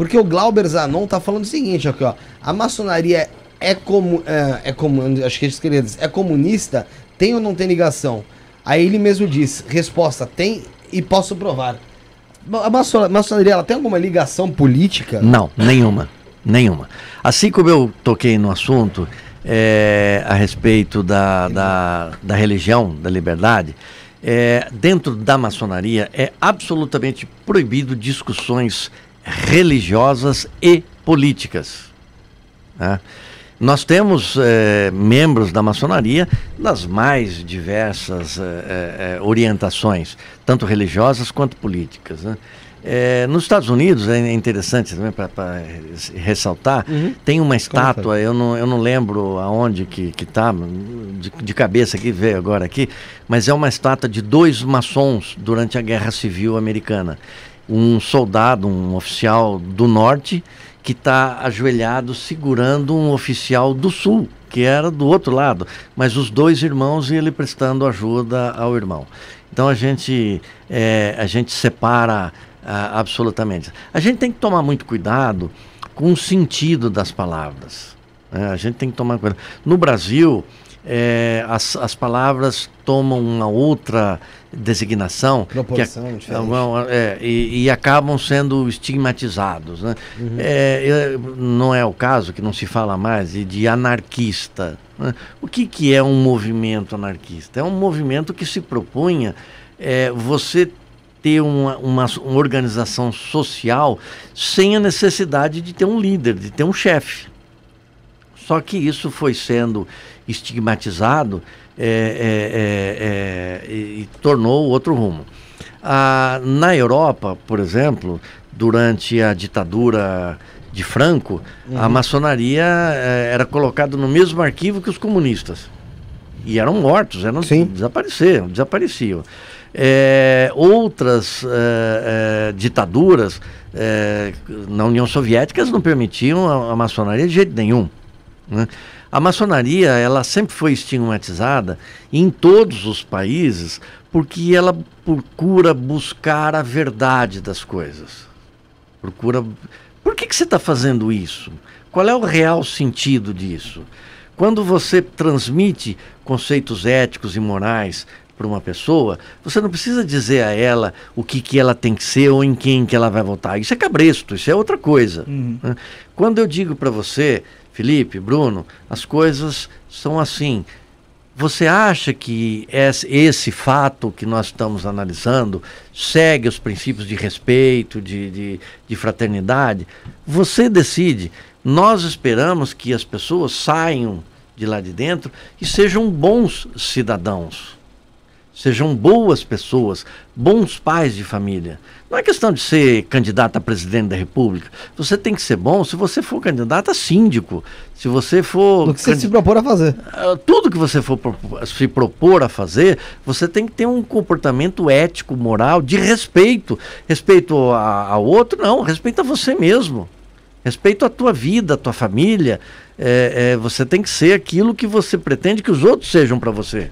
Porque o Glauber Zanon tá falando o seguinte aqui, ó. A maçonaria é como. É, é como acho que eles é queriam é comunista? Tem ou não tem ligação? Aí ele mesmo diz: resposta, tem e posso provar. A maçonaria ela tem alguma ligação política? Não, nenhuma. Nenhuma. Assim como eu toquei no assunto é, a respeito da, da, da, religião, da liberdade, é, dentro da maçonaria é absolutamente proibido discussões religiosas e políticas. Né? Nós temos eh, membros da maçonaria das mais diversas eh, eh, orientações, tanto religiosas quanto políticas. Né? nos Estados Unidos, é interessante também para ressaltar, uhum. tem uma estátua, eu não, eu não lembro aonde que está, de, de, cabeça que veio agora aqui, mas é uma estátua de dois maçons durante a Guerra Civil Americana um soldado, um oficial do norte, que está ajoelhado segurando um oficial do sul, que era do outro lado, mas os dois irmãos e ele prestando ajuda ao irmão. Então a gente, é, a gente separa ah, absolutamente. A gente tem que tomar muito cuidado com o sentido das palavras. Né? A gente tem que tomar cuidado. No Brasil, é, as, as palavras tomam uma outra designação Proporção que, é, diferente. É, é, e, e, acabam sendo estigmatizados. Né? Uhum. É, não é o caso que não se fala mais de anarquista. Né? O que, que é um movimento anarquista? É um movimento que se propunha é, você ter uma, uma, uma organização social sem a necessidade de ter um líder, de ter um chefe. Só que isso foi sendo estigmatizado é, é, é, é e tornou outro rumo. Ah, na Europa, por exemplo, durante a ditadura de Franco, uhum. a maçonaria é, era colocada no mesmo arquivo que os comunistas. E eram mortos, eram Sim. desapareceram, desapareciam. É, outras é, é, ditaduras é, na União Soviética não permitiam a, a maçonaria de jeito nenhum. Né? A maçonaria, ela sempre foi estigmatizada em todos os países porque ela procura buscar a verdade das coisas. Procura. Por que, que você está fazendo isso? Qual é o real sentido disso? Quando você transmite conceitos éticos e morais para uma pessoa, você não precisa dizer a ela o que, que ela tem que ser ou em quem que ela vai votar. Isso é cabresto, isso é outra coisa. Uhum. Né? Quando eu digo para você Felipe, Bruno, as coisas são assim. Você acha que esse fato que nós estamos analisando segue os princípios de respeito, de, de, de fraternidade? Você decide. Nós esperamos que as pessoas saiam de lá de dentro e sejam bons cidadãos sejam boas pessoas, bons pais de família. Não é questão de ser candidato a presidente da República. Você tem que ser bom se você for candidato a síndico, se você for. No que você se propor a fazer. Ah, tudo que você for se propor a fazer, você tem que ter um comportamento ético, moral, de respeito. Respeito ao outro, não, respeito a você mesmo. Respeito à tua vida, à tua família. É, é, você tem que ser aquilo que você pretende que os outros sejam para você.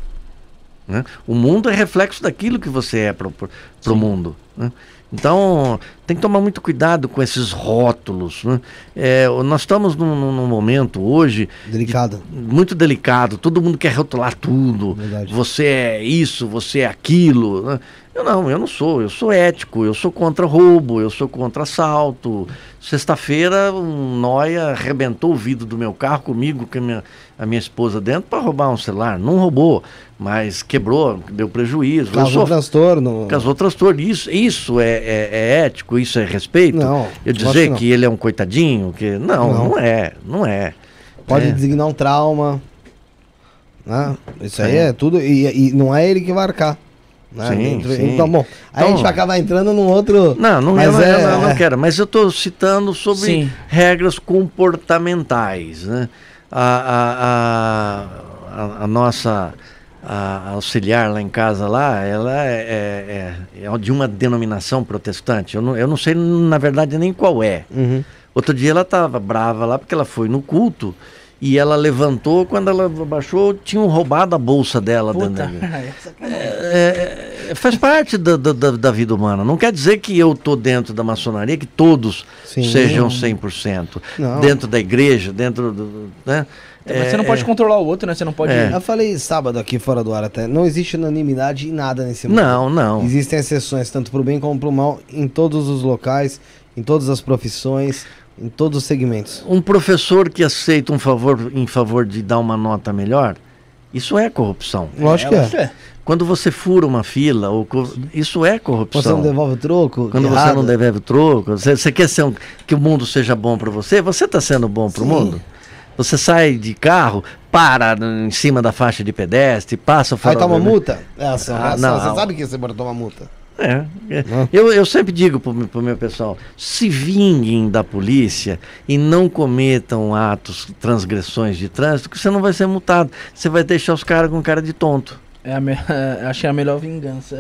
Né? O mundo é reflexo daquilo que você é para o mundo. Né? Então, tem que tomar muito cuidado com esses rótulos. Né? É, nós estamos num, num momento hoje. Delicado. De, muito delicado. Todo mundo quer rotular tudo. Verdade. Você é isso, você é aquilo. Né? Eu não, eu não sou. Eu sou ético, eu sou contra roubo, eu sou contra assalto. Sexta-feira, um noia arrebentou o vidro do meu carro comigo, com a minha, a minha esposa dentro, para roubar um celular. Não roubou, mas quebrou, deu prejuízo. Causou sou... transtorno. Causou transtorno. Isso, isso é, é, é, ético, isso é respeito? Não. Eu dizer que, que, ele é um coitadinho? que Não, não, não é, não é. Pode é. designar um trauma. Né? Isso aí é, é tudo. E, e não é ele que vai arcar. Né? Sim, então, sim. Então, bom, aí então, a gente vai acabar entrando num outro. Não, não, mas eu, é, não, não, é. quero. Mas eu estou citando sobre sim. regras comportamentais. Né? A, a, a, a nossa a auxiliar lá em casa lá, ela é, é, é, é, de uma denominação protestante. Eu não, eu não sei, na verdade, nem qual é. Uhum. Outro dia ela estava brava lá porque ela foi no culto e ela levantou, quando ela baixou, tinham roubado a bolsa dela. Puta, dentro da... é, é, é, faz parte da, da, da, vida humana. Não quer dizer que eu estou dentro da maçonaria, que todos Sim. sejam 100%. Não. Dentro da igreja, dentro do. Né? É, mas é, você não é, pode é, controlar o outro, né? Você não pode. É. Eu falei sábado aqui fora do ar até. Não existe unanimidade em nada nesse mundo. Não, não. Existem exceções, tanto para o bem como para o mal, em todos os locais, em todas as profissões, em todos os segmentos. Um professor que aceita um favor em favor de dar uma nota melhor isso é corrupção. É, é. Lógico que é. Quando você fura uma fila, ou isso é corrupção. Quando você não devolve o troco. Quando errado. É você não devolve o troco, você, você quer um, que o mundo seja bom para você, você está sendo bom para o mundo. Você sai de carro, para em cima da faixa de pedestre, passa o farol. Aí toma uma multa? É, ah, não, você sabe que você pode tomar multa. É. Né? Eu, eu sempre digo para o meu pessoal: se vinguem da polícia e não cometam atos, transgressões de trânsito, que você não vai ser multado. Você vai deixar os caras com cara de tonto. É a me... É, achei a melhor vingança.